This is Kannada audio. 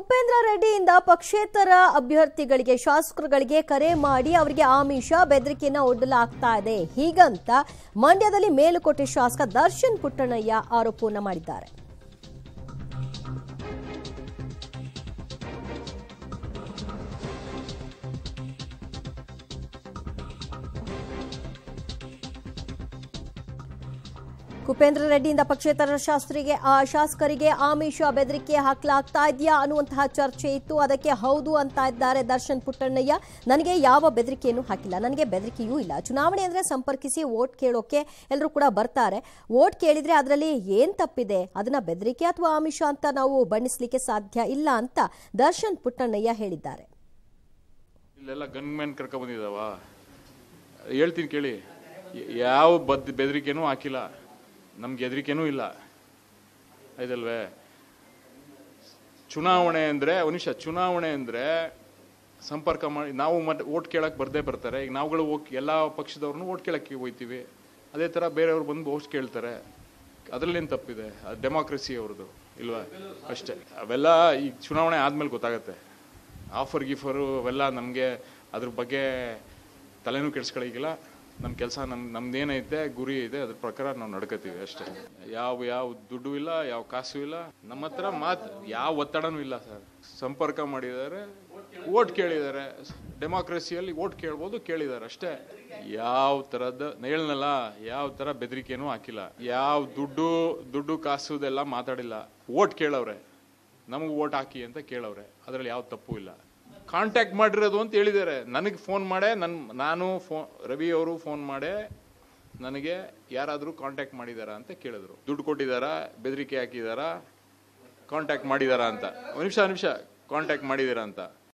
ಉಪೇಂದ್ರ ರೆಡ್ಡಿಯಿಂದ ಪಕ್ಷೇತರ ಅಭ್ಯರ್ಥಿಗಳಿಗೆ ಶಾಸಕರುಗಳಿಗೆ ಕರೆ ಮಾಡಿ ಅವರಿಗೆ ಆಮಿಷ ಬೆದರಿಕೆಯನ್ನು ಒಡ್ಡಲಾಗ್ತಾ ಇದೆ ಹೀಗಂತ ಮಂಡ್ಯದಲ್ಲಿ ಮೇಲುಕೋಟೆ ಶಾಸಕ ದರ್ಶನ್ ಪುಟ್ಟಣಯ್ಯ ಆರೋಪವನ್ನು ಮಾಡಿದ್ದಾರೆ ಕುಪೇಂದ್ರ ರೆಡ್ಡಿಯಿಂದ ಪಕ್ಷೇತರ ಶಾಸ್ತ್ರಿಗೆ ಶಾಸಕರಿಗೆ ಆಮಿಷ ಬೆದರಿಕೆ ಹಾಕಲಾಗ್ತಾ ಇದೆಯಾ ಅನ್ನುವಂತಹ ಚರ್ಚೆ ಇತ್ತು ಅದಕ್ಕೆ ಹೌದು ಅಂತ ಇದ್ದಾರೆ ದರ್ಶನ್ ಪುಟ್ಟಣ್ಣಯ್ಯ ನನಗೆ ಯಾವ ಬೆದರಿಕೆಯನ್ನು ಹಾಕಿಲ್ಲ ನನಗೆ ಬೆದರಿಕೆಯೂ ಇಲ್ಲ ಚುನಾವಣೆ ಅಂದರೆ ಸಂಪರ್ಕಿಸಿ ವೋಟ್ ಕೇಳೋಕೆ ಎಲ್ಲರೂ ಕೂಡ ಬರ್ತಾರೆ ವೋಟ್ ಕೇಳಿದರೆ ಅದರಲ್ಲಿ ಏನು ತಪ್ಪಿದೆ ಅದನ್ನು ಬೆದರಿಕೆ ಅಥವಾ ಆಮಿಷ ಅಂತ ನಾವು ಬಣ್ಣಿಸಲಿಕ್ಕೆ ಸಾಧ್ಯ ಇಲ್ಲ ಅಂತ ದರ್ಶನ್ ಪುಟ್ಟಣ್ಣಯ್ಯ ಹೇಳಿದ್ದಾರೆ ಇಲ್ಲೆಲ್ಲ ಹೇಳ್ತೀನಿ ಕೇಳಿ ಯಾವ ಬದ್ ಬೆದರಿಕೆನೂ ಹಾಕಿಲ್ಲ ನಮ್ಗೆ ಹೆದರಿಕೆನೂ ಇಲ್ಲ ಆಯ್ತಲ್ವೇ ಚುನಾವಣೆ ಅಂದರೆ ಒನಿಷ ಚುನಾವಣೆ ಅಂದರೆ ಸಂಪರ್ಕ ಮಾಡಿ ನಾವು ಮತ್ತೆ ಓಟ್ ಕೇಳಕ್ಕೆ ಬರದೇ ಬರ್ತಾರೆ ಈಗ ನಾವುಗಳು ಹೋಗಿ ಎಲ್ಲ ಪಕ್ಷದವ್ರನ್ನೂ ಓಟ್ ಕೇಳೋಕ್ಕೆ ಹೋಗ್ತೀವಿ ಅದೇ ಥರ ಬೇರೆಯವ್ರು ಬಂದು ಓಟ್ ಕೇಳ್ತಾರೆ ಅದರಲ್ಲೇನು ತಪ್ಪಿದೆ ಡೆಮಾಕ್ರೆಸಿ ಅವ್ರದ್ದು ಇಲ್ವಾ ಅಷ್ಟೇ ಅವೆಲ್ಲ ಈಗ ಚುನಾವಣೆ ಆದಮೇಲೆ ಗೊತ್ತಾಗುತ್ತೆ ಆಫರ್ ಗಿಫರು ಅವೆಲ್ಲ ನಮಗೆ ಅದ್ರ ಬಗ್ಗೆ ತಲೆನೂ ಕೆಡಿಸ್ಕೊಳ್ಳೋಕ್ಕಿಲ್ಲ ನಮ್ಮ ಕೆಲಸ ನಮ್ಮ ನಮ್ದೇನೈತೆ ಗುರಿ ಇದೆ ಅದ್ರ ಪ್ರಕಾರ ನಾವು ನಡ್ಕೋತೀವಿ ಅಷ್ಟೇ ಯಾವ ಯಾವ ದುಡ್ಡು ಇಲ್ಲ ಯಾವ ಕಾಸು ಇಲ್ಲ ನಮ್ಮ ಹತ್ರ ಮಾತು ಯಾವ ಒತ್ತಡನೂ ಇಲ್ಲ ಸರ್ ಸಂಪರ್ಕ ಮಾಡಿದ್ದಾರೆ ಓಟ್ ಕೇಳಿದ್ದಾರೆ ಡೆಮಾಕ್ರೆಸಿಯಲ್ಲಿ ಓಟ್ ಕೇಳ್ಬೋದು ಕೇಳಿದ್ದಾರೆ ಅಷ್ಟೇ ಯಾವ ಥರದ ಹೇಳ್ನಲ್ಲ ಯಾವ ಥರ ಬೆದರಿಕೆನೂ ಹಾಕಿಲ್ಲ ಯಾವ ದುಡ್ಡು ದುಡ್ಡು ಕಾಸುದೆಲ್ಲ ಮಾತಾಡಿಲ್ಲ ಓಟ್ ಕೇಳವ್ರೆ ನಮಗೆ ಓಟ್ ಹಾಕಿ ಅಂತ ಕೇಳವ್ರೆ ಅದರಲ್ಲಿ ಯಾವ ತಪ್ಪು ಇಲ್ಲ ಕಾಂಟ್ಯಾಕ್ಟ್ ಮಾಡಿರೋದು ಅಂತ ಹೇಳಿದ್ದಾರೆ ನನಗೆ ಫೋನ್ ಮಾಡೇ ನನ್ನ ನಾನು ಫೋ ರವಿ ಅವರು ಫೋನ್ ಮಾಡೆ ನನಗೆ ಯಾರಾದರೂ ಕಾಂಟ್ಯಾಕ್ಟ್ ಮಾಡಿದಾರಾ ಅಂತ ಕೇಳಿದ್ರು ದುಡ್ಡು ಕೊಟ್ಟಿದ್ದಾರಾ ಬೆದರಿಕೆ ಹಾಕಿದಾರಾ ಕಾಂಟ್ಯಾಕ್ಟ್ ಮಾಡಿದಾರಾ ಅಂತ ನಿಮಿಷ ನಿಮಿಷ ಕಾಂಟ್ಯಾಕ್ಟ್ ಮಾಡಿದ್ದೀರಾ ಅಂತ